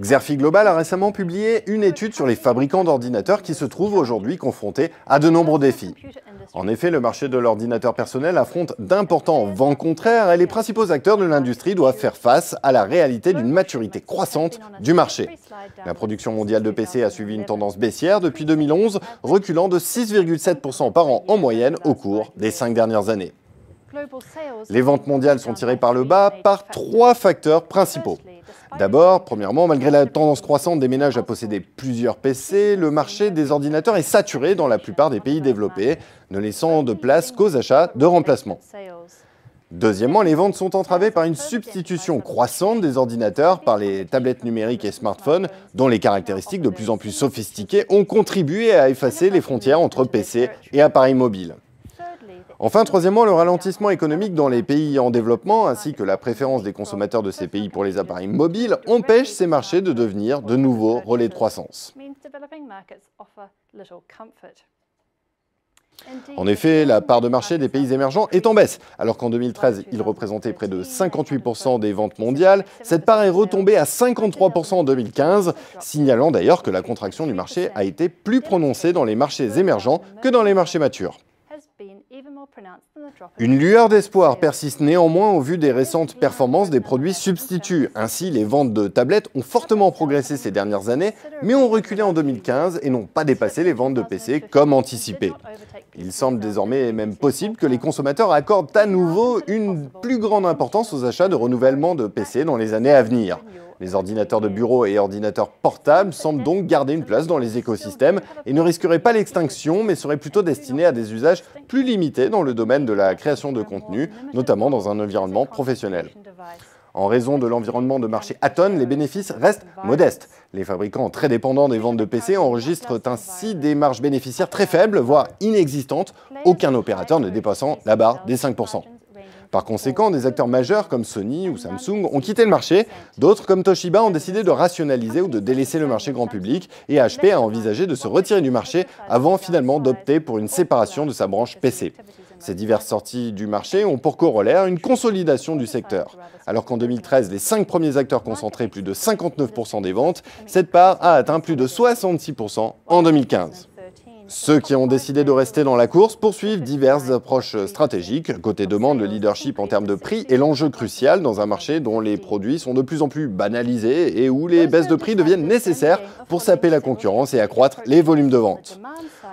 Xerfi Global a récemment publié une étude sur les fabricants d'ordinateurs qui se trouvent aujourd'hui confrontés à de nombreux défis. En effet, le marché de l'ordinateur personnel affronte d'importants vents contraires et les principaux acteurs de l'industrie doivent faire face à la réalité d'une maturité croissante du marché. La production mondiale de PC a suivi une tendance baissière depuis 2011, reculant de 6,7% par an en moyenne au cours des cinq dernières années. Les ventes mondiales sont tirées par le bas par trois facteurs principaux. D'abord, premièrement, malgré la tendance croissante des ménages à posséder plusieurs PC, le marché des ordinateurs est saturé dans la plupart des pays développés, ne laissant de place qu'aux achats de remplacement. Deuxièmement, les ventes sont entravées par une substitution croissante des ordinateurs par les tablettes numériques et smartphones, dont les caractéristiques de plus en plus sophistiquées ont contribué à effacer les frontières entre PC et appareils mobiles. Enfin, troisièmement, le ralentissement économique dans les pays en développement, ainsi que la préférence des consommateurs de ces pays pour les appareils mobiles, empêchent ces marchés de devenir de nouveaux relais de croissance. En effet, la part de marché des pays émergents est en baisse. Alors qu'en 2013, il représentait près de 58% des ventes mondiales, cette part est retombée à 53% en 2015, signalant d'ailleurs que la contraction du marché a été plus prononcée dans les marchés émergents que dans les marchés matures. Une lueur d'espoir persiste néanmoins au vu des récentes performances des produits substituts. Ainsi, les ventes de tablettes ont fortement progressé ces dernières années, mais ont reculé en 2015 et n'ont pas dépassé les ventes de PC comme anticipé. Il semble désormais même possible que les consommateurs accordent à nouveau une plus grande importance aux achats de renouvellement de PC dans les années à venir. Les ordinateurs de bureau et ordinateurs portables semblent donc garder une place dans les écosystèmes et ne risqueraient pas l'extinction, mais seraient plutôt destinés à des usages plus limités dans le domaine de la création de contenu, notamment dans un environnement professionnel. En raison de l'environnement de marché atone, les bénéfices restent modestes. Les fabricants très dépendants des ventes de PC enregistrent ainsi des marges bénéficiaires très faibles, voire inexistantes, aucun opérateur ne dépassant la barre des 5%. Par conséquent, des acteurs majeurs comme Sony ou Samsung ont quitté le marché, d'autres comme Toshiba ont décidé de rationaliser ou de délaisser le marché grand public, et HP a envisagé de se retirer du marché avant finalement d'opter pour une séparation de sa branche PC. Ces diverses sorties du marché ont pour corollaire une consolidation du secteur. Alors qu'en 2013, les cinq premiers acteurs concentraient plus de 59% des ventes, cette part a atteint plus de 66% en 2015. Ceux qui ont décidé de rester dans la course poursuivent diverses approches stratégiques. Côté demande, le leadership en termes de prix est l'enjeu crucial dans un marché dont les produits sont de plus en plus banalisés et où les baisses de prix deviennent nécessaires pour saper la concurrence et accroître les volumes de vente.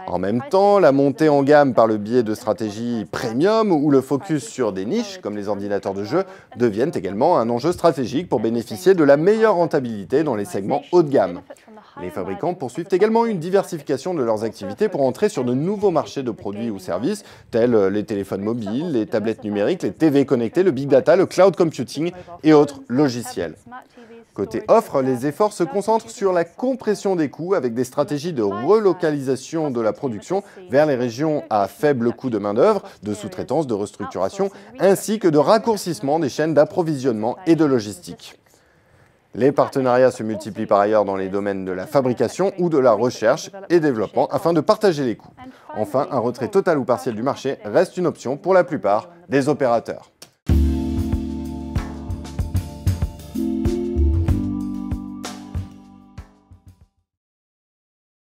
En même temps, la montée en gamme par le biais de stratégies premium ou le focus sur des niches comme les ordinateurs de jeu deviennent également un enjeu stratégique pour bénéficier de la meilleure rentabilité dans les segments haut de gamme. Les fabricants poursuivent également une diversification de leurs activités pour entrer sur de nouveaux marchés de produits ou services, tels euh, les téléphones mobiles, les tablettes numériques, les TV connectées, le big data, le cloud computing et autres logiciels. Côté offre, les efforts se concentrent sur la compression des coûts avec des stratégies de relocalisation de la production vers les régions à faible coût de main-d'œuvre, de sous-traitance, de restructuration, ainsi que de raccourcissement des chaînes d'approvisionnement et de logistique. Les partenariats se multiplient par ailleurs dans les domaines de la fabrication ou de la recherche et développement afin de partager les coûts. Enfin, un retrait total ou partiel du marché reste une option pour la plupart des opérateurs.